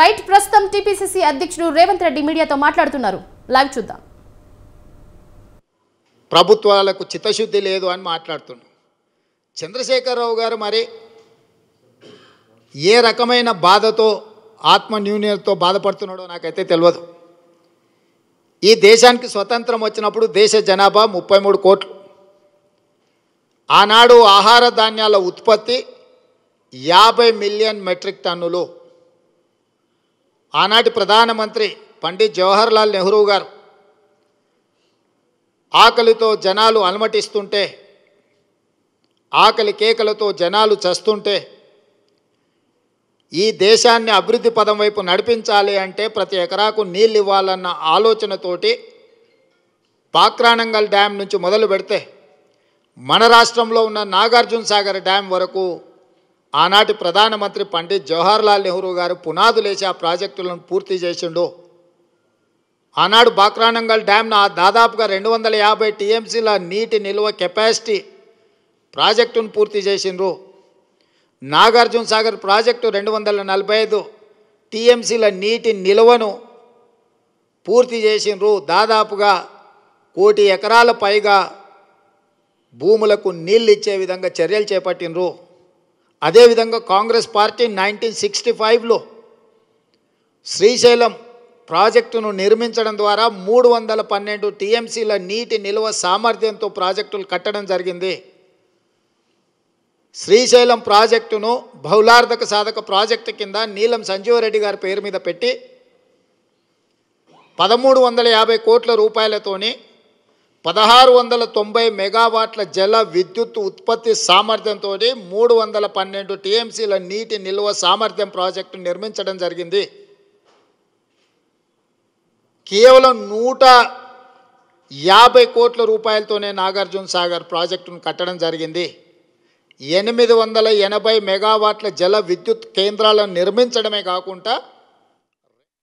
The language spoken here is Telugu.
రైట్ ప్రస్తుతం టీపీసీసీ అధ్యక్షుడు రేవంత్ రెడ్డి మీడియాతో మాట్లాడుతున్నారు లైవ్ చూద్దాం ప్రభుత్వాలకు చిత్తశుద్ధి లేదు అని మాట్లాడుతున్నాం చంద్రశేఖరరావు గారు మరి ఏ రకమైన బాధతో ఆత్మన్యూన్యతతో బాధపడుతున్నాడో నాకైతే తెలియదు ఈ దేశానికి స్వతంత్రం వచ్చినప్పుడు దేశ జనాభా ముప్పై మూడు కోట్లు ఆనాడు ఆహార ధాన్యాల ఉత్పత్తి యాభై మిలియన్ మెట్రిక్ టన్నులు ఆనాటి ప్రధానమంత్రి పండిత్ జవహర్లాల్ నెహ్రూ గారు ఆకలితో జనాలు అలమటిస్తుంటే ఆకలి కేకలతో జనాలు చస్తుంటే ఈ దేశాన్ని అభివృద్ధి పదం వైపు నడిపించాలి అంటే ప్రతి ఎకరాకు నీళ్ళు ఇవ్వాలన్న ఆలోచనతోటి పాక్రానంగల్ డ్యామ్ నుంచి మొదలు పెడితే మన రాష్ట్రంలో ఉన్న నాగార్జున సాగర్ డ్యామ్ వరకు ఆనాటి ప్రధానమంత్రి పండిత్ జవహర్లాల్ నెహ్రూ గారు పునాదులేసి ఆ ప్రాజెక్టులను పూర్తి చేసిండు ఆనాడు బాక్రానంగల్ డ్యామ్న దాదాపుగా రెండు వందల యాభై టీఎంసీల నీటి నిల్వ కెపాసిటీ ప్రాజెక్టును పూర్తి చేసిండ్రు నాగార్జున సాగర్ ప్రాజెక్టు రెండు వందల నలభై ఐదు టీఎంసీల నీటి నిల్వను పూర్తి చేసిండ్రు దాదాపుగా కోటి ఎకరాల పైగా భూములకు నీళ్ళు ఇచ్చే విధంగా చర్యలు చేపట్టినరు అదేవిధంగా కాంగ్రెస్ పార్టీ నైన్టీన్ సిక్స్టీ ఫైవ్లో శ్రీశైలం ప్రాజెక్టును నిర్మించడం ద్వారా మూడు వందల పన్నెండు టీఎంసీల నీటి నిల్వ సామర్థ్యంతో ప్రాజెక్టులు కట్టడం జరిగింది శ్రీశైలం ప్రాజెక్టును బహుళార్థక సాధక ప్రాజెక్టు కింద నీలం సంజీవరెడ్డి గారి పేరు మీద పెట్టి పదమూడు వందల యాభై కోట్ల రూపాయలతోని పదహారు వందల తొంభై మెగావాట్ల జల విద్యుత్ ఉత్పత్తి సామర్థ్యంతో మూడు వందల పన్నెండు టీఎంసీల నీటి నిల్వ సామర్థ్యం ప్రాజెక్టు నిర్మించడం జరిగింది కేవలం నూట యాభై కోట్ల రూపాయలతోనే నాగార్జున సాగర్ ప్రాజెక్టును కట్టడం జరిగింది ఎనిమిది వందల ఎనభై మెగావాట్ల జల విద్యుత్ కేంద్రాలను నిర్మించడమే కాకుండా